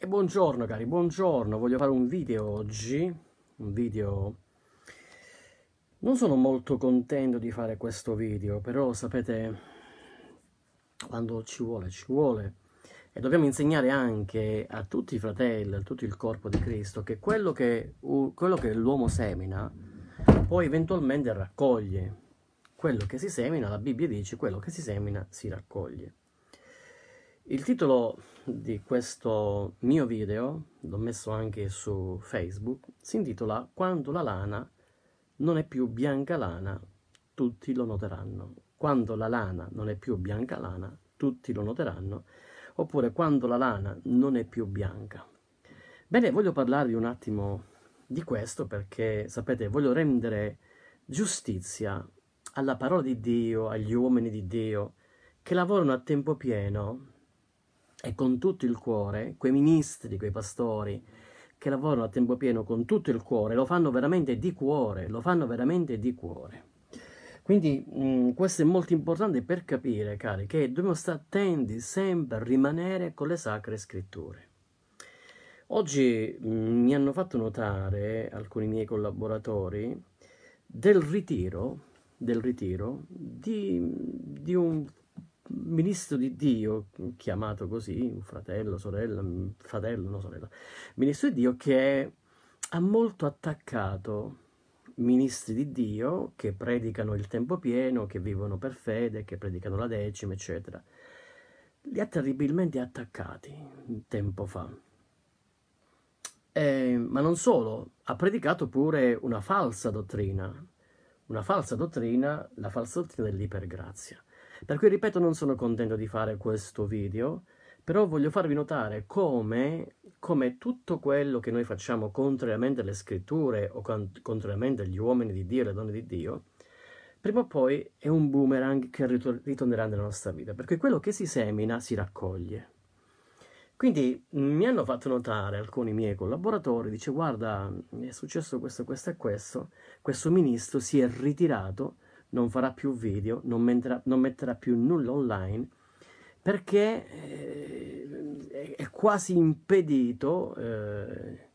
E buongiorno cari, buongiorno, voglio fare un video oggi, un video... Non sono molto contento di fare questo video, però sapete, quando ci vuole, ci vuole. E dobbiamo insegnare anche a tutti i fratelli, a tutto il corpo di Cristo, che quello che, quello che l'uomo semina, poi eventualmente raccoglie. Quello che si semina, la Bibbia dice, quello che si semina si raccoglie. Il titolo di questo mio video, l'ho messo anche su Facebook, si intitola Quando la lana non è più bianca lana, tutti lo noteranno. Quando la lana non è più bianca lana, tutti lo noteranno. Oppure quando la lana non è più bianca. Bene, voglio parlarvi un attimo di questo perché, sapete, voglio rendere giustizia alla parola di Dio, agli uomini di Dio che lavorano a tempo pieno e con tutto il cuore, quei ministri, quei pastori che lavorano a tempo pieno con tutto il cuore, lo fanno veramente di cuore, lo fanno veramente di cuore. Quindi mh, mm, questo è molto importante per capire, cari, che dobbiamo stare attenti sempre a rimanere con le sacre scritture. Oggi mh, mm, mi hanno fatto notare alcuni miei collaboratori del ritiro, del ritiro di, di un ministro di Dio, chiamato così, un fratello, sorella, mm, fratello, no sorella, ministro di Dio che ha molto attaccato ministri di Dio che predicano il tempo pieno, che vivono per fede, che predicano la decima, eccetera. Li ha terribilmente attaccati tempo fa. Eh, ma non solo, ha predicato pure una falsa dottrina, una falsa dottrina, la falsa dottrina dell'ipergrazia. Per cui ripeto non sono contento di fare questo video, però voglio farvi notare come, come tutto quello che noi facciamo contrariamente alle scritture o contrariamente agli uomini di Dio e alle donne di Dio, prima o poi è un boomerang che ritornerà nella nostra vita, perché quello che si semina si raccoglie. Quindi mm, mi hanno fatto notare alcuni miei collaboratori, dice guarda, è successo questo, questo e questo, questo ministro si è ritirato non farà più video, non metterà, non metterà più nulla online perché eh, è quasi impedito, eh,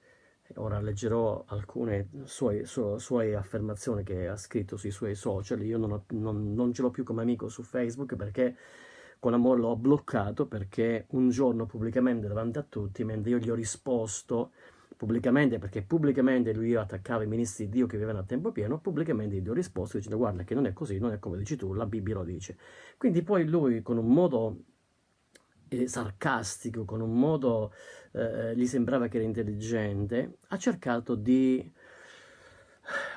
ora leggerò alcune sue, su, sue, affermazioni che ha scritto sui suoi social, io non, ho, non, non ce l'ho più come amico su Facebook perché con amore l'ho bloccato perché un giorno pubblicamente davanti a tutti, mentre io gli ho risposto pubblicamente, perché pubblicamente lui attaccava i ministri di Dio che vivevano a tempo pieno, pubblicamente Dio rispose dicendo guarda che non è così, non è come dici tu, la Bibbia lo dice. Quindi poi lui con un modo eh, sarcastico, con un modo eh, gli sembrava che era intelligente, ha cercato di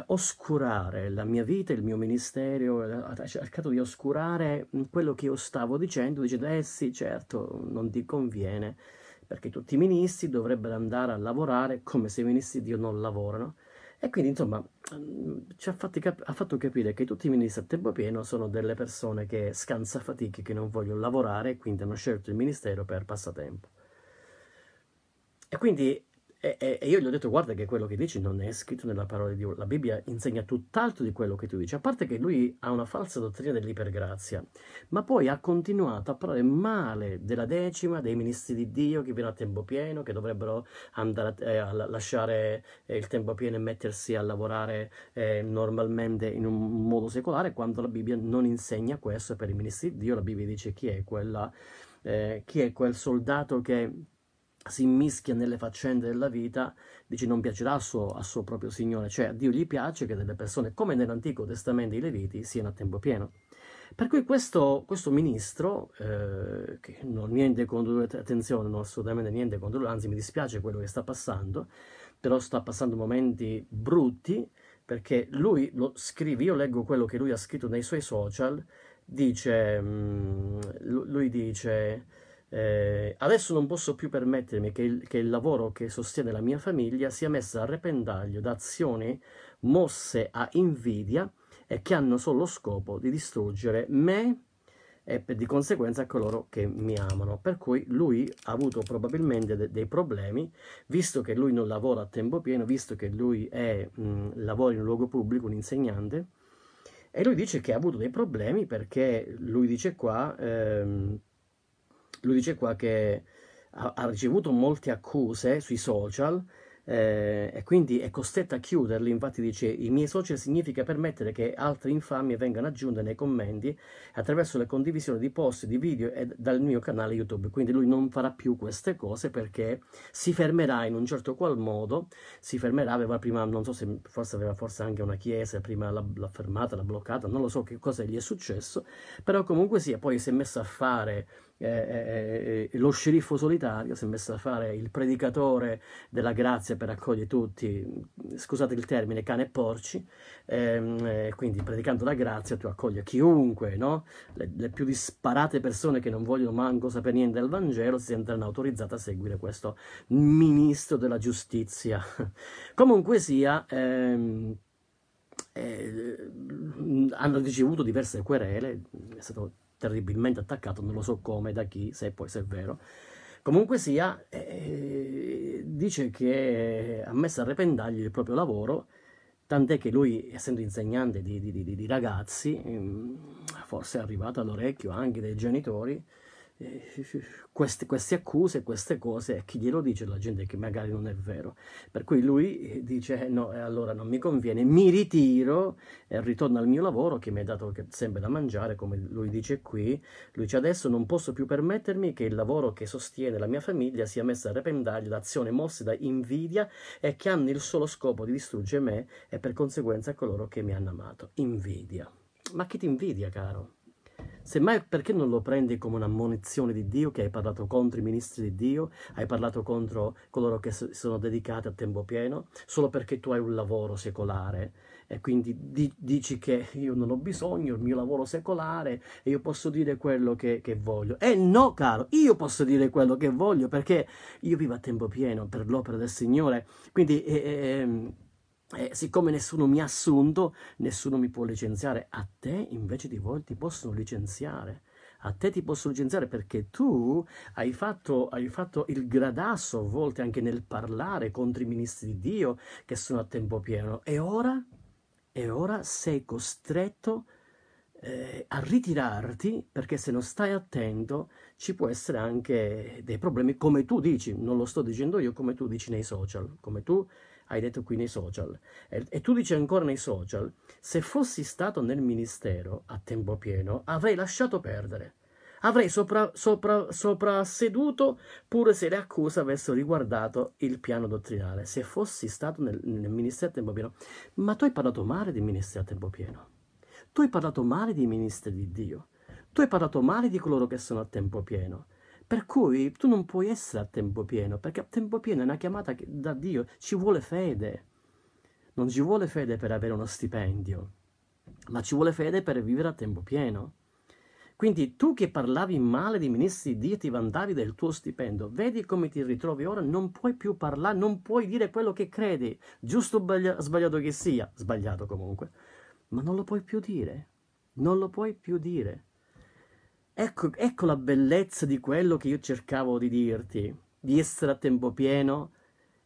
oscurare la mia vita, il mio ministero, eh, ha cercato di oscurare quello che io stavo dicendo, dicendo eh sì certo non ti conviene, perché tutti i ministri dovrebbero andare a lavorare come se i ministri di Dio non lavorano. E quindi, insomma, mm, ci ha, cap ha fatto capire che tutti i ministri a tempo pieno sono delle persone che scansafatiche, che non vogliono lavorare e quindi hanno scelto il ministero per passatempo. E quindi e, e, e, io gli ho detto, guarda che quello che dici non è scritto nella parola di Dio, la Bibbia insegna tutt'altro di quello che tu dici, a parte che lui ha una falsa dottrina dell'ipergrazia, ma poi ha continuato a parlare male della decima, dei ministri di Dio che vengono a tempo pieno, che dovrebbero andare a, eh, a lasciare eh, il tempo pieno e mettersi a lavorare eh, normalmente in un modo secolare, quando la Bibbia non insegna questo per i ministri di Dio, la Bibbia dice chi è quella, eh, chi è quel soldato che si immischia nelle faccende della vita, dici non piacerà al suo, al suo proprio Signore, cioè a Dio gli piace che delle persone, come nell'Antico Testamento i Leviti, siano a tempo pieno. Per cui questo, questo ministro, eh, che non niente contro lui, attenzione, non assolutamente niente contro lui, anzi mi dispiace quello che sta passando, però sta passando momenti brutti, perché lui lo scrive, io leggo quello che lui ha scritto nei suoi social, dice, mm, lui dice eh, adesso non posso più permettermi che il, che il lavoro che sostiene la mia famiglia sia messo a repentaglio da azioni mosse a invidia e che hanno solo lo scopo di distruggere me e di conseguenza coloro che mi amano. Per cui lui ha avuto probabilmente de dei problemi, visto che lui non lavora a tempo pieno, visto che lui è, mh, lavora in un luogo pubblico, un insegnante, e lui dice che ha avuto dei problemi perché lui dice qua... Ehm, lui dice qua che ha, ha ricevuto molte accuse sui social eh, e quindi è costretto a chiuderli. Infatti dice i miei social significa permettere che altre infamie vengano aggiunte nei commenti attraverso le condivisioni di post, di video e dal mio canale YouTube. Quindi lui non farà più queste cose perché si fermerà in un certo qual modo, si fermerà, aveva prima, non so se forse aveva forse anche una chiesa, prima l'ha, fermata, l'ha bloccata, non lo so che cosa gli è successo, però comunque sia, poi si è messo a fare eh eh, eh, eh, lo sceriffo solitario si è messo a fare il predicatore della grazia per accogliere tutti, scusate il termine, cane e porci, ehm, eh, quindi predicando la grazia tu accogli chiunque, no? le, le, più disparate persone che non vogliono manco sapere niente del Vangelo si sentono autorizzate a seguire questo ministro della giustizia. Comunque sia... Ehm, eh, hanno ricevuto diverse querele, è stato terribilmente attaccato, non lo so come, da chi, se poi se è vero. Comunque sia, eh, dice che ha messo a repentaglio il proprio lavoro, tant'è che lui, essendo insegnante di, di, di, di ragazzi, mm, forse è arrivato all'orecchio anche dei genitori, eh, queste, queste, accuse, queste cose, chi glielo dice la gente che magari non è vero. Per cui lui eh, dice: eh, No, allora non mi conviene, mi ritiro e ritorno al mio lavoro che mi ha dato sempre da mangiare, come lui dice qui. Lui dice: Adesso non posso più permettermi che il lavoro che sostiene la mia famiglia sia messo a repentaglio da azioni mosse da invidia e che hanno il solo scopo di distruggere me e per conseguenza coloro che mi hanno amato. Invidia. Ma chi ti invidia, caro? Semmai perché non lo prendi come un'ammonizione di Dio che hai parlato contro i ministri di Dio, hai parlato contro coloro che sono dedicati a tempo pieno, solo perché tu hai un lavoro secolare e quindi di, dici che io non ho bisogno, il mio lavoro secolare e io posso dire quello che, che voglio. E eh no, caro, io posso dire quello che voglio perché io vivo a tempo pieno per l'opera del Signore. Quindi... Eh, eh, ehm, e eh, siccome nessuno mi ha assunto, nessuno mi può licenziare. A te invece di voi ti possono licenziare. A te ti possono licenziare perché tu hai fatto, hai fatto il gradasso a volte anche nel parlare contro i ministri di Dio che sono a tempo pieno. E ora, e ora sei costretto eh, a ritirarti perché se non stai attento ci può essere anche dei problemi come tu dici, non lo sto dicendo io, come tu dici nei social, come tu dici hai detto qui nei social, e, e tu dici ancora nei social, se fossi stato nel ministero a tempo pieno avrei lasciato perdere avrei sopra, sopra, soprasseduto pur se le accuse avessero riguardato il piano dottrinale, se fossi stato nel, nel, ministero a tempo pieno. Ma tu hai parlato male di ministeri a tempo pieno, tu hai parlato male di ministri di Dio, tu hai parlato male di coloro che sono a tempo pieno. Per cui tu non puoi essere a tempo pieno, perché a tempo pieno è una chiamata che, da Dio, ci vuole fede. Non ci vuole fede per avere uno stipendio, ma ci vuole fede per vivere a tempo pieno. Quindi tu che parlavi male di ministri di Dio ti vantavi del tuo stipendio, vedi come ti ritrovi ora, non puoi più parlare, non puoi dire quello che credi, giusto o sbagliato che sia, sbagliato comunque, ma non lo puoi più dire, non lo puoi più dire. Ecco, ecco la bellezza di quello che io cercavo di dirti, di essere a tempo pieno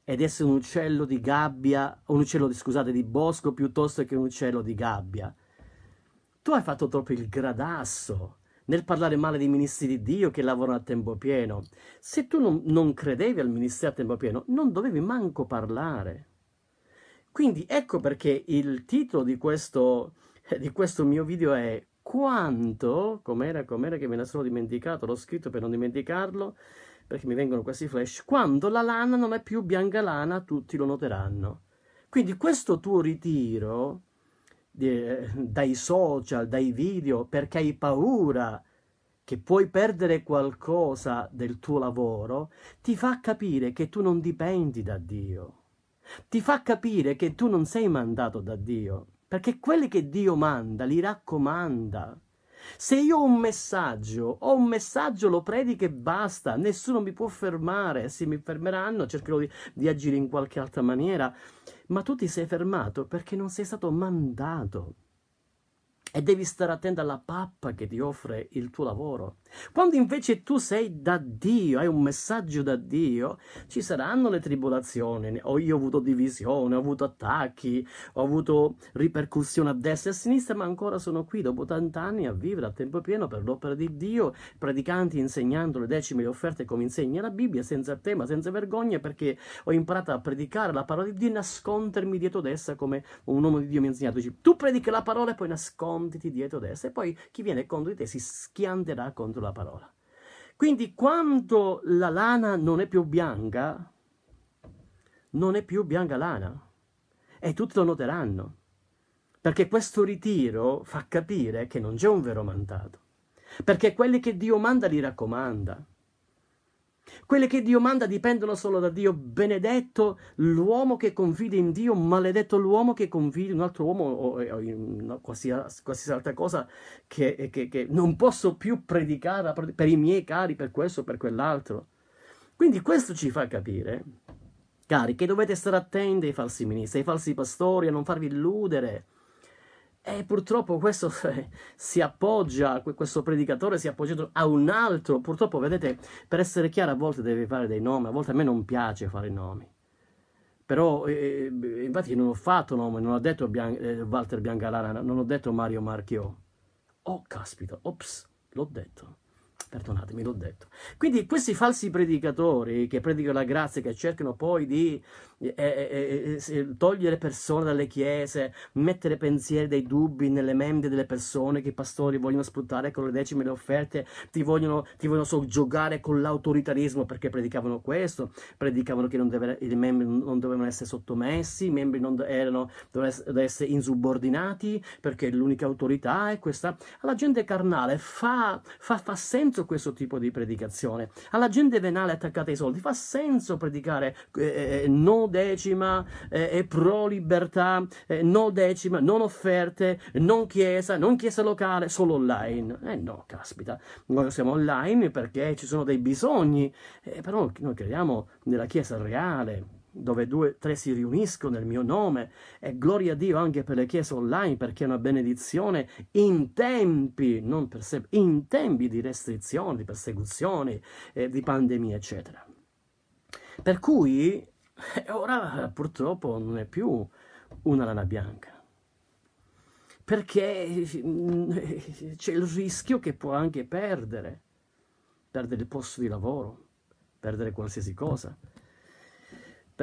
ed essere un uccello di gabbia, un uccello di, scusate, di bosco piuttosto che un uccello di gabbia. Tu hai fatto troppo il gradasso nel parlare male dei ministri di Dio che lavorano a tempo pieno. Se tu non, non credevi al ministero a tempo pieno, non dovevi manco parlare. Quindi ecco perché il titolo di questo, di questo mio video è quanto, com'era, com'era che me ne sono dimenticato, l'ho scritto per non dimenticarlo, perché mi vengono questi flash, quando la lana non è più bianca lana, tutti lo noteranno. Quindi questo tuo ritiro eh, dai social, dai video, perché hai paura che puoi perdere qualcosa del tuo lavoro, ti fa capire che tu non dipendi da Dio. Ti fa capire che tu non sei mandato da Dio perché quelli che Dio manda li raccomanda. Se io ho un messaggio, ho un messaggio, lo predico e basta, nessuno mi può fermare, se mi fermeranno cercherò di, di agire in qualche altra maniera, ma tu ti sei fermato perché non sei stato mandato e devi stare attento alla pappa che ti offre il tuo lavoro quando invece tu sei da Dio, hai un messaggio da Dio, ci saranno le tribolazioni. Ho oh, io ho avuto divisione, ho avuto attacchi, ho avuto ripercussioni a destra e a sinistra, ma ancora sono qui dopo tanti anni a vivere a tempo pieno per l'opera di Dio, predicanti insegnando le decime e le offerte come insegna la Bibbia, senza tema, senza vergogna, perché ho imparato a predicare la parola di Dio e nascondermi dietro ad essa come un uomo di Dio mi ha insegnato. Dice, tu predichi la parola e poi nasconditi dietro ad essa e poi chi viene contro di te si schianterà contro detto la parola. Quindi quando la lana non è più bianca, non è più bianca lana e tutti lo noteranno, perché questo ritiro fa capire che non c'è un vero mandato, perché quelli che Dio manda li raccomanda. Quelle che Dio manda dipendono solo da Dio. Benedetto l'uomo che confida in Dio, maledetto l'uomo che confida in un altro uomo o, in qualsiasi, qualsiasi altra cosa che, che, che, non posso più predicare per i miei cari, per questo o per quell'altro. Quindi questo ci fa capire, cari, che dovete stare attenti ai falsi ministri, ai falsi pastori, a non farvi illudere e eh, purtroppo questo si appoggia, questo predicatore si è appoggiato a un altro. Purtroppo, vedete, per essere chiaro, a volte devi fare dei nomi, a volte a me non piace fare nomi. Però, eh, eh, infatti, non ho fatto nomi, non ho detto Bian- eh, Walter Biangalana, non ho detto Mario Marchiò. Oh, caspita, ops, l'ho detto perdonatemi, l'ho detto. Quindi questi falsi predicatori che predicano la grazia, che cercano poi di eh, eh, eh, eh, eh togliere persone dalle chiese, mettere pensieri dei dubbi nelle menti delle persone che i pastori vogliono sfruttare con le decime le offerte, ti vogliono, ti vogliono soggiogare con l'autoritarismo perché predicavano questo, predicavano che deve, i membri non dovevano essere sottomessi, i membri non erano, dovevano essere insubordinati perché l'unica autorità è questa. La gente carnale fa, fa, fa senso senso questo tipo di predicazione. Alla gente venale attaccata ai soldi fa senso predicare eh, eh, eh no decima, eh, pro libertà, eh, no decima, non offerte, non chiesa, non chiesa locale, solo online. Eh no, caspita, noi siamo online perché ci sono dei bisogni, eh, però noi crediamo nella chiesa reale dove due, o tre si riuniscono nel mio nome e gloria a Dio anche per le chiese online perché è una benedizione in tempi, non per se, in tempi di restrizioni, di persecuzioni, eh, di pandemie eccetera. Per cui eh, ora purtroppo non è più una lana bianca perché mm, c'è il rischio che può anche perdere, perdere il posto di lavoro, perdere qualsiasi cosa,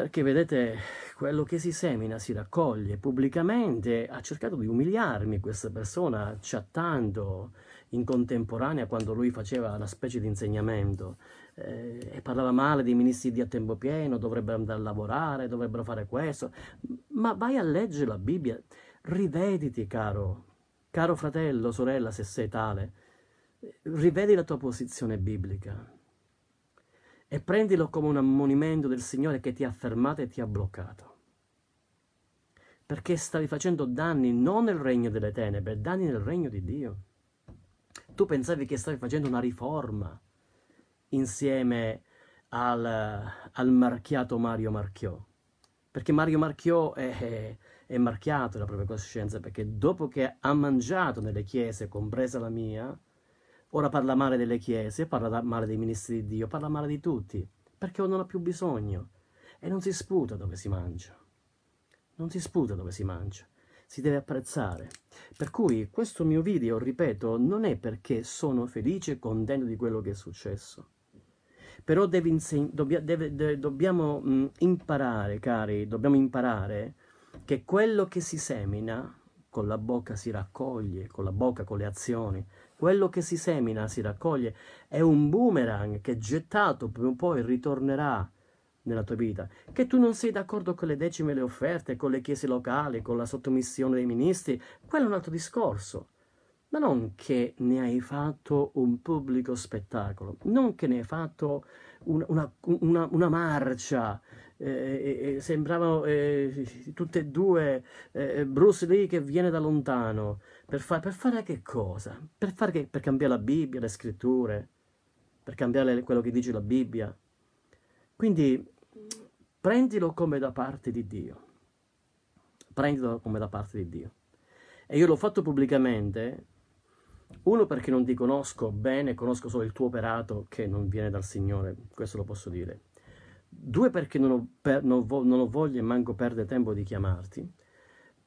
perché vedete quello che si semina si raccoglie pubblicamente ha cercato di umiliarmi questa persona chattando in contemporanea quando lui faceva una specie di insegnamento eh, e parlava male dei ministri di a tempo pieno dovrebbero andare a lavorare dovrebbero fare questo ma vai a leggere la Bibbia rivediti caro caro fratello sorella se sei tale rivedi la tua posizione biblica e prendilo come un ammonimento del Signore che ti ha fermato e ti ha bloccato. Perché stavi facendo danni non nel regno delle tenebre, danni nel regno di Dio. Tu pensavi che stavi facendo una riforma insieme al, al marchiato Mario Marchiò. Perché Mario Marchiò è, è, è marchiato la propria coscienza, perché dopo che ha mangiato nelle chiese, compresa la mia, Ora parla male delle chiese, parla male dei ministri di Dio, parla male di tutti, perché non ha più bisogno. E non si sputa dove si mangia. Non si sputa dove si mangia. Si deve apprezzare. Per cui questo mio video, ripeto, non è perché sono felice e contento di quello che è successo. Però dobbia deve, de dobbiamo mh, mm, imparare, cari, dobbiamo imparare che quello che si semina con la bocca si raccoglie, con la bocca, con le azioni, quello che si semina si raccoglie. È un boomerang che gettato prima o poi ritornerà nella tua vita. Che tu non sei d'accordo con le decime e le offerte, con le chiese locali, con la sottomissione dei ministri, quello è un altro discorso. Ma non che ne hai fatto un pubblico spettacolo, non che ne hai fatto una, una, una, una marcia, eh, eh, sembravano tutte e due eh, eh, Bruce Lee che viene da lontano. Per, fa per fare che cosa? Per, che per, cambiare la Bibbia, le scritture, per cambiare quello che dice la Bibbia. Quindi prendilo come da parte di Dio. Prendilo come da parte di Dio. E io l'ho fatto pubblicamente, uno perché non ti conosco bene, conosco solo il tuo operato che non viene dal Signore, questo lo posso dire due perché non ho, per, non, vo, non ho voglia e manco perdere tempo di chiamarti,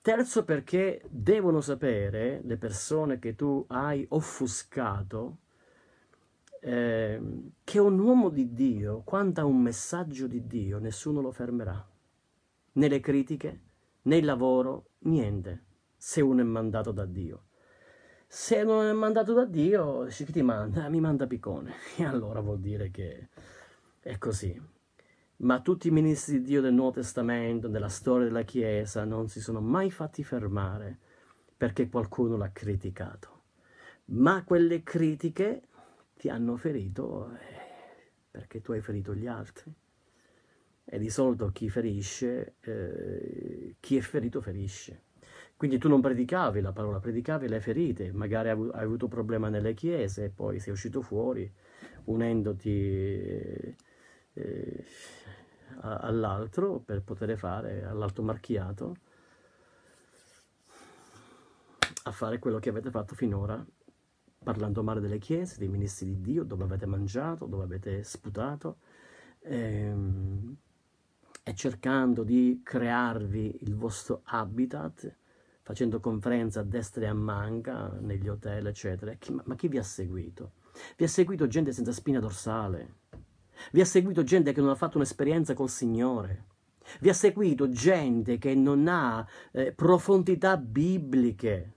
terzo perché devono sapere le persone che tu hai offuscato eh, che un uomo di Dio, quando ha un messaggio di Dio, nessuno lo fermerà, né le critiche, né il lavoro, niente, se uno è mandato da Dio. Se non è mandato da Dio, chi ti manda? Mi manda Piccone. E allora vuol dire che è così ma tutti i ministri di Dio del Nuovo Testamento, della storia della Chiesa, non si sono mai fatti fermare perché qualcuno l'ha criticato. Ma quelle critiche ti hanno ferito eh, perché tu hai ferito gli altri. E di solito chi ferisce, eh, chi è ferito ferisce. Quindi tu non predicavi la parola, predicavi le ferite, magari hai avuto problema nelle chiese e poi sei uscito fuori unendoti... Eh, eh, all'altro per poter fare all'alto marchiato a fare quello che avete fatto finora parlando male delle chiese, dei ministri di Dio, dove avete mangiato, dove avete sputato, ehm, e cercando di crearvi il vostro habitat, facendo conferenze a destra e a manca, negli hotel, eccetera. Chi, ma, ma chi vi ha seguito? Vi ha seguito gente senza spina dorsale, vi ha seguito gente che non ha fatto un'esperienza col Signore. Vi ha seguito gente che non ha eh, profondità bibliche.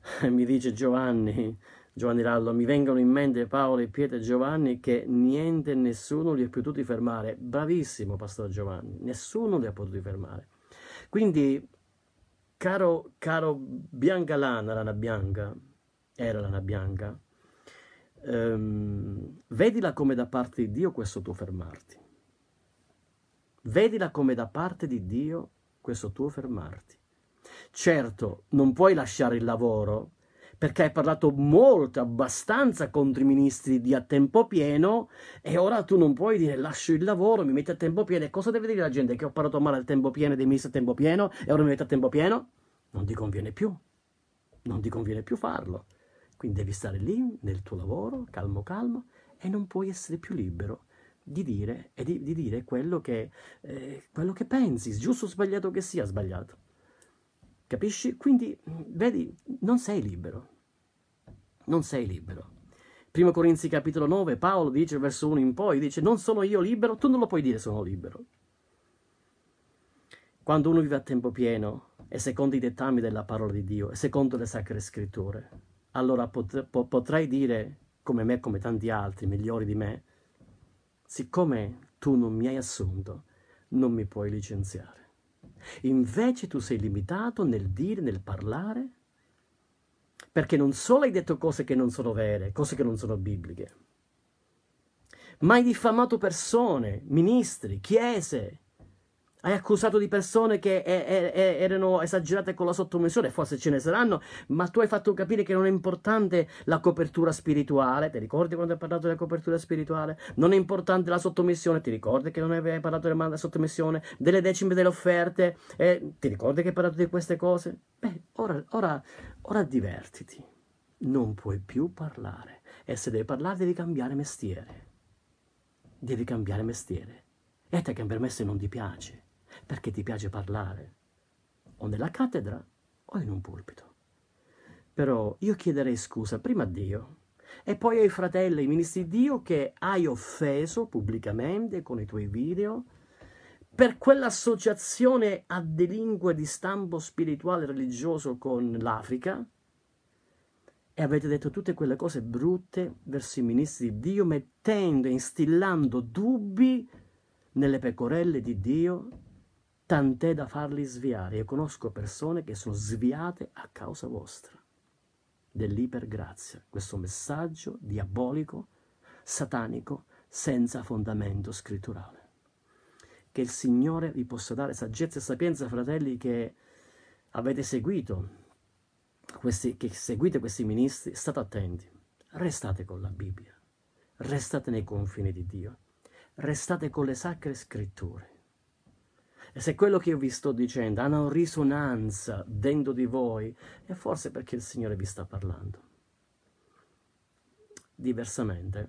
Mi dice Giovanni, Giovanni Rallo, mi vengono in mente Paolo e Pietro e Giovanni che niente e nessuno li ha potuti fermare. Bravissimo, Pastore Giovanni, nessuno li ha potuti fermare. Quindi, caro, caro Bianca Lana, Lana Bianca, era Lana Bianca, ehm, vedila come da parte di Dio questo tuo fermarti. Vedila come da parte di Dio questo tuo fermarti. Certo, non puoi lasciare il lavoro perché hai parlato molto, abbastanza contro i ministri di a tempo pieno e ora tu non puoi dire lascio il lavoro, mi metto a tempo pieno. E cosa deve dire la gente? Che ho parlato male al tempo pieno dei ministri a tempo pieno e ora mi metto a tempo pieno? Non ti conviene più. Non ti conviene più farlo. Quindi devi stare lì nel tuo lavoro, calmo calmo, e non puoi essere più libero di dire, di, di dire quello, che, eh, quello che pensi, giusto o sbagliato che sia sbagliato. Capisci? Quindi, mm, vedi, non sei libero. Non sei libero. Primo Corinzi capitolo 9, Paolo dice verso 1 in poi, dice non sono io libero, tu non lo puoi dire sono libero. Quando uno vive a tempo pieno e secondo i dettami della parola di Dio e secondo le sacre scritture, allora potrai dire, come me, come tanti altri migliori di me, siccome tu non mi hai assunto, non mi puoi licenziare. Invece tu sei limitato nel dire, nel parlare, perché non solo hai detto cose che non sono vere, cose che non sono bibliche, ma hai diffamato persone, ministri, chiese, hai accusato di persone che erano esagerate con la sottomissione, forse ce ne saranno, ma tu hai fatto capire che non è importante la copertura spirituale, ti ricordi quando hai parlato della copertura spirituale? Non è importante la sottomissione, ti ricordi che non hai parlato della sottomissione, delle decime delle offerte, eh, ti ricordi che hai parlato di queste cose? Beh, ora, ora, ora divertiti, non puoi più parlare e se devi parlare devi cambiare mestiere, devi cambiare mestiere. E te che per me se non ti piace, perché ti piace parlare, o nella cattedra o in un pulpito. Però io chiederei scusa prima a Dio e poi ai fratelli, ai ministri di Dio che hai offeso pubblicamente con i tuoi video per quell'associazione a delinque di stampo spirituale e religioso con l'Africa e avete detto tutte quelle cose brutte verso i ministri di Dio mettendo e instillando dubbi nelle pecorelle di Dio tant'è da farli sviare. Io conosco persone che sono sviate a causa vostra, dell'ipergrazia, questo messaggio diabolico, satanico, senza fondamento scritturale. Che il Signore vi possa dare saggezza e sapienza, fratelli, che avete seguito, questi, che seguite questi ministri, state attenti, restate con la Bibbia, restate nei confini di Dio, restate con le sacre scritture e se quello che io vi sto dicendo ha una risonanza dentro di voi, è forse perché il Signore vi sta parlando. Diversamente,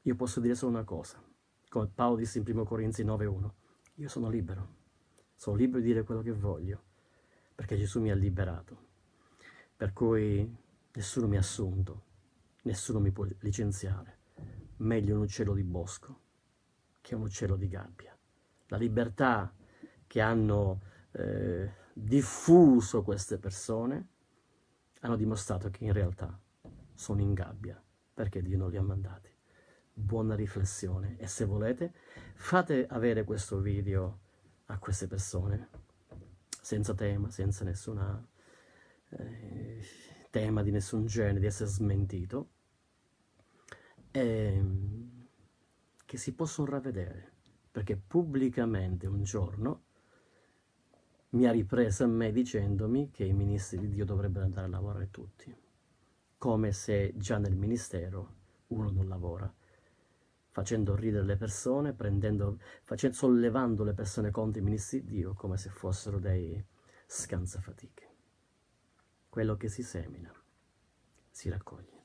io posso dire solo una cosa, come Paolo disse in 1 Corinzi 9.1, io sono libero, sono libero di dire quello che voglio, perché Gesù mi ha liberato, per cui nessuno mi ha assunto, nessuno mi può licenziare, meglio un uccello di bosco che un uccello di gabbia. La libertà che hanno eh, diffuso queste persone hanno dimostrato che in realtà sono in gabbia perché Dio non li ha mandati. Buona riflessione e se volete fate avere questo video a queste persone senza tema, senza nessun eh, tema di nessun genere, di essere smentito e ehm, che si possono ravvedere perché pubblicamente un giorno mi ha ripreso a me dicendomi che i ministri di Dio dovrebbero andare a lavorare tutti, come se già nel ministero uno non lavora, facendo ridere le persone, prendendo, facendo, sollevando le persone contro i ministri di Dio come se fossero dei scansafatiche. Quello che si semina si raccoglie.